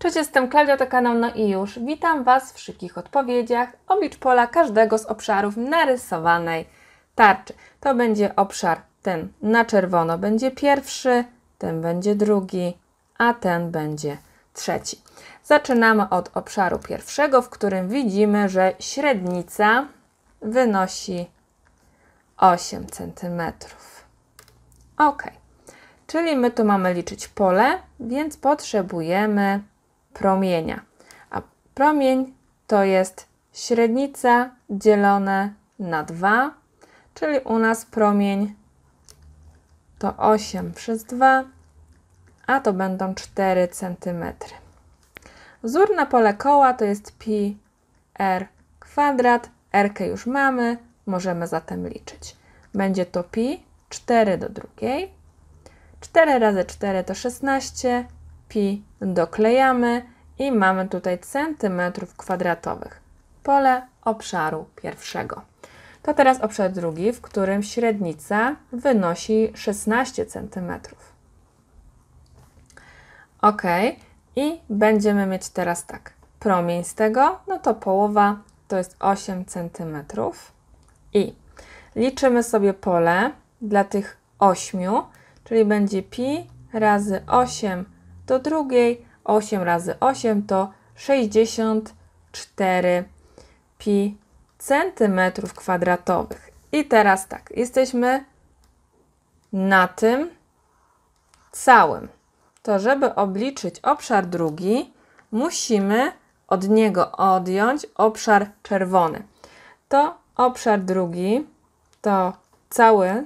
Cześć, jestem Klaudia, to kanał No i już. Witam Was w szybkich odpowiedziach oblicz pola każdego z obszarów narysowanej tarczy. To będzie obszar ten na czerwono będzie pierwszy, ten będzie drugi, a ten będzie trzeci. Zaczynamy od obszaru pierwszego, w którym widzimy, że średnica wynosi 8 cm. Ok, czyli my tu mamy liczyć pole, więc potrzebujemy promienia. A promień to jest średnica dzielone na 2, czyli u nas promień to 8 przez 2, a to będą 4 cm. Wzór na pole koła to jest pi r kwadrat, rkę już mamy, możemy zatem liczyć. Będzie to pi 4 do drugiej, 4 razy 4 to 16, pi doklejamy i mamy tutaj centymetrów kwadratowych. Pole obszaru pierwszego. To teraz obszar drugi, w którym średnica wynosi 16 cm. Ok, i będziemy mieć teraz tak. Promień z tego, no to połowa to jest 8 cm. I liczymy sobie pole dla tych 8, czyli będzie pi razy 8 do drugiej. 8 razy 8 to 64 pi centymetrów kwadratowych. I teraz tak, jesteśmy na tym całym. To żeby obliczyć obszar drugi, musimy od niego odjąć obszar czerwony. To obszar drugi to cały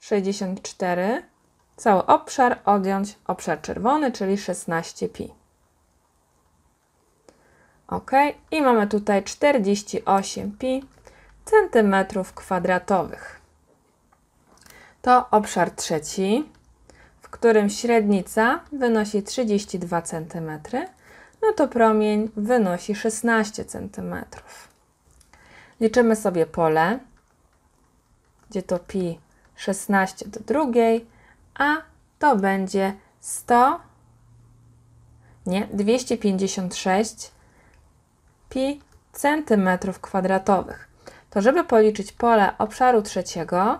64 cały obszar odjąć obszar czerwony, czyli 16pi. Ok, i mamy tutaj 48pi centymetrów kwadratowych. To obszar trzeci, w którym średnica wynosi 32 cm, no to promień wynosi 16 cm. Liczymy sobie pole, gdzie to pi 16 do drugiej, a to będzie 100, nie, 256 pi centymetrów kwadratowych. To żeby policzyć pole obszaru trzeciego,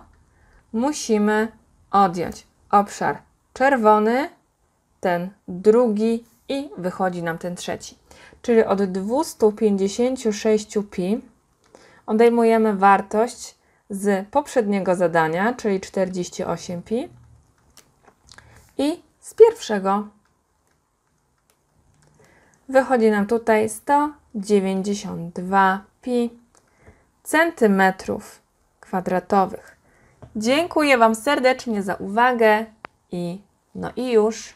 musimy odjąć obszar czerwony, ten drugi i wychodzi nam ten trzeci. Czyli od 256 pi odejmujemy wartość z poprzedniego zadania, czyli 48 pi i z pierwszego wychodzi nam tutaj 192 pi centymetrów kwadratowych. Dziękuję Wam serdecznie za uwagę i no i już.